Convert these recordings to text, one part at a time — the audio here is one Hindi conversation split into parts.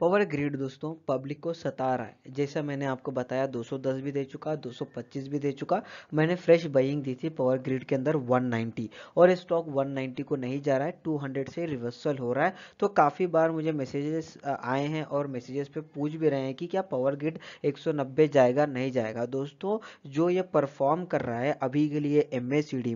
पावर ग्रिड दोस्तों पब्लिक को सता रहा है जैसा मैंने आपको बताया 210 भी दे चुका 225 भी दे चुका मैंने फ्रेश बाइंग दी थी पावर ग्रिड के अंदर 190 और स्टॉक 190 को नहीं जा रहा है 200 से रिवर्सल हो रहा है तो काफ़ी बार मुझे मैसेजेस आए हैं और मैसेजेस पे पूछ भी रहे हैं कि क्या पावर ग्रिड एक जाएगा नहीं जाएगा दोस्तों जो ये परफॉर्म कर रहा है अभी के लिए एम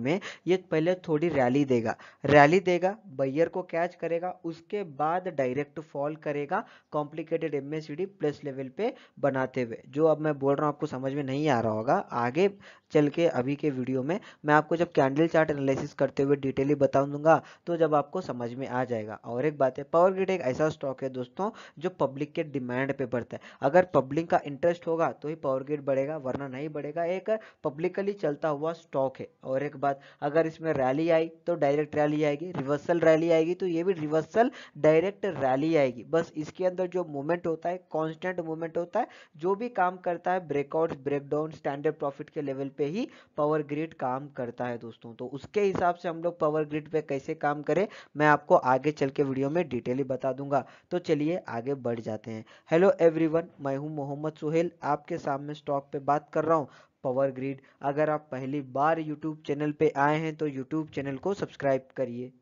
में ये पहले थोड़ी रैली देगा रैली देगा बैयर को कैच करेगा उसके बाद डायरेक्ट फॉल करेगा कॉम्प्लिकेटेड एम प्लस लेवल पे बनाते हुए जो अब मैं बोल रहा हूँ आपको समझ में नहीं आ रहा होगा आगे चल के अभी के वीडियो में मैं आपको जब कैंडल चार्ट एनालिसिस करते हुए डिटेली बता दूंगा तो जब आपको समझ में आ जाएगा और एक बात है पावर ग्रिड एक ऐसा स्टॉक है दोस्तों जो पब्लिक के डिमांड पे बढ़ता है अगर पब्लिक का इंटरेस्ट होगा तो ही पावर ग्रिड बढ़ेगा वरना नहीं बढ़ेगा एक पब्लिकली चलता हुआ स्टॉक है और एक बात अगर इसमें रैली आई तो डायरेक्ट रैली आएगी रिवर्सल रैली आएगी तो ये भी रिवर्सल डायरेक्ट रैली आएगी बस इसके अंदर अंदर जो मूवमेंट होता है कांस्टेंट मूवमेंट होता है जो भी काम करता है ब्रेकआउट ब्रेकडाउन स्टैंडर्ड प्रॉफिट के लेवल पे ही पावर ग्रिड काम करता है दोस्तों तो उसके हिसाब से हम लोग पावर ग्रिड पे कैसे काम करें मैं आपको आगे चल के वीडियो में डिटेली बता दूंगा तो चलिए आगे बढ़ जाते हैं हेलो एवरी मैं हूँ मोहम्मद सुहेल आपके सामने स्टॉक पे बात कर रहा हूँ पावर ग्रिड अगर आप पहली बार यूट्यूब चैनल पे आए हैं तो यूट्यूब चैनल को सब्सक्राइब करिए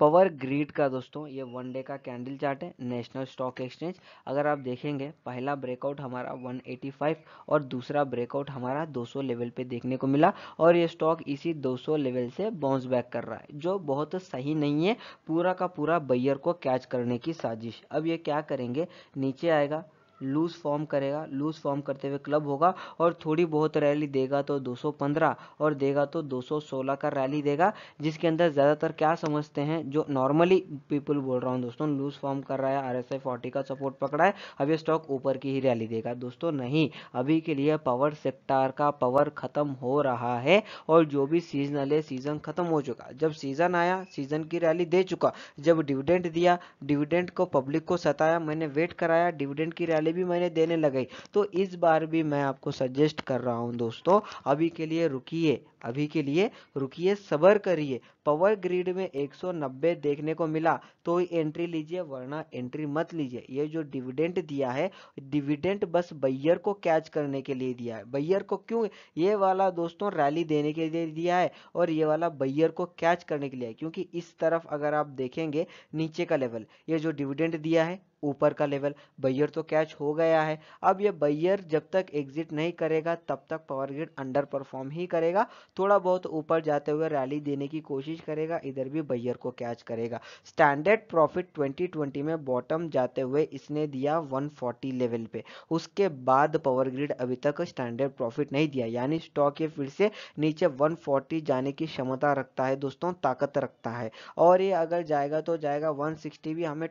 पावर ग्रीड का दोस्तों ये वन डे का कैंडल चार्ट है नेशनल स्टॉक एक्सचेंज अगर आप देखेंगे पहला ब्रेकआउट हमारा 185 और दूसरा ब्रेकआउट हमारा 200 लेवल पे देखने को मिला और ये स्टॉक इसी 200 लेवल से बाउंस बैक कर रहा है जो बहुत सही नहीं है पूरा का पूरा बैयर को कैच करने की साजिश अब ये क्या करेंगे नीचे आएगा लूज फॉर्म करेगा लूज फॉर्म करते हुए क्लब होगा और थोड़ी बहुत रैली देगा तो 215 और देगा तो 216 का रैली देगा जिसके अंदर ज़्यादातर क्या समझते हैं जो नॉर्मली पीपल बोल रहा हूँ दोस्तों लूज फॉर्म कर रहा है आर एस का सपोर्ट पकड़ा है अब ये स्टॉक ऊपर की ही रैली देगा दोस्तों नहीं अभी के लिए पावर सेक्टर का पावर खत्म हो रहा है और जो भी सीजनल है सीजन खत्म हो चुका जब सीजन आया सीजन की रैली दे चुका जब डिविडेंट दिया डिविडेंट को पब्लिक को सताया मैंने वेट कराया डिविडेंट की रैली वाले भी मैंने देने लगे तो इस बार भी मैं आपको सजेस्ट कर रहा हूँ दोस्तों अभी के लिए रुकिए अभी के लिए रुकिए सबर करिए पावर ग्रिड में 190 देखने को मिला तो एंट्री लीजिए वरना एंट्री मत लीजिए ये जो डिविडेंट दिया है डिविडेंट बस बैयर को कैच करने के लिए दिया है बैयर को क्यों ये वाला दोस्तों रैली देने के लिए दिया है और ये वाला बैयर को कैच करने के लिए क्योंकि इस तरफ अगर आप देखेंगे नीचे का लेवल ये जो डिविडेंट दिया है ऊपर का लेवल बैयर तो कैच हो गया है अब ये बैयर जब तक एग्जिट नहीं करेगा तब तक पावर ग्रिड अंडर परफॉर्म ही करेगा थोड़ा बहुत ऊपर जाते हुए रैली देने की कोशिश करेगा इधर भी बैयर को कैच करेगा स्टैंडर्ड प्रॉफिट 2020 में बॉटम जाते हुए इसने दिया 140 लेवल पे उसके बाद पावर ग्रिड अभी तक स्टैंडर्ड प्रॉफिट नहीं दिया यानी स्टॉक ये फिर से नीचे फोर्टी जाने की क्षमता रखता है दोस्तों ताकत रखता है और ये अगर जाएगा तो जाएगा सिक्सटी भी हमें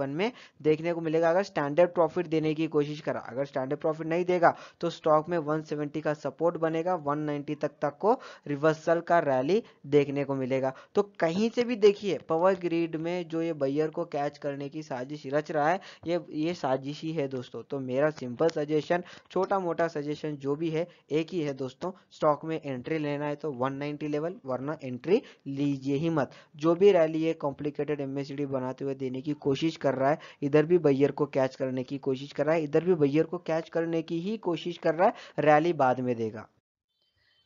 वन में देखने को मिलेगा अगर स्टैंडर्ड प्रॉफिट देने की कोशिश करा अगर स्टैंडर्ड प्रॉफिट नहीं देगा तो स्टॉक में 170 का सपोर्ट बनेगा 190 तक तक को रिवर्सल का रैली देखने को मिलेगा तो कहीं से भी देखिए पवर ग्रीड में जो ये बैयर को कैच करने की साजिश रच रहा है ये ये साजिश ही है दोस्तों तो मेरा सिंपल सजेशन छोटा मोटा सजेशन जो भी है एक ही है दोस्तों स्टॉक में एंट्री लेना है तो नाइनटी लेवल वरना एंट्री लीजिए ही मत जो भी रैली ये कॉम्प्लिकेटेड एमएसडी बनाते हुए देने की कोशिश कर रहा है इधर भी बैयर को कैच करने की कोशिश कर रहा है इधर भी बैयर को कैच करने की ही कोशिश कर रहा है रैली बाद में देगा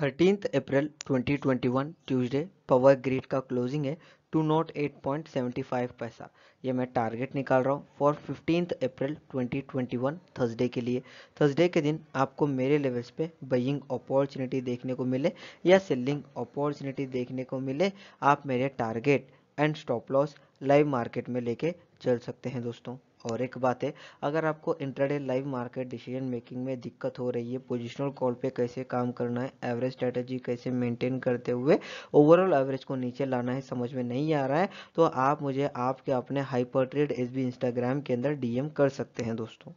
thirteenth April 2021 Tuesday power grid का क्लोजिंग है 208.75 पैसा ये मैं टारगेट निकाल रहा हूँ फॉर फिफ्टींथ अप्रैल 2021 थर्सडे के लिए थर्सडे के दिन आपको मेरे लेवल्स पे बइंग अपॉर्चुनिटी देखने को मिले या सेलिंग अपॉर्चुनिटी देखने को मिले आप मेरे target and stop loss live market में लेके चल सकते हैं दोस्तों और एक बात है अगर आपको intraday live market decision making में दिक्कत हो रही है पोजिशनल कॉल पे कैसे काम करना है एवरेज स्ट्रेटेजी कैसे मेंटेन करते हुए ओवरऑल एवरेज को नीचे लाना है समझ में नहीं आ रहा है तो आप मुझे आपके अपने hyper trade S B Instagram के अंदर डीएम कर सकते हैं दोस्तों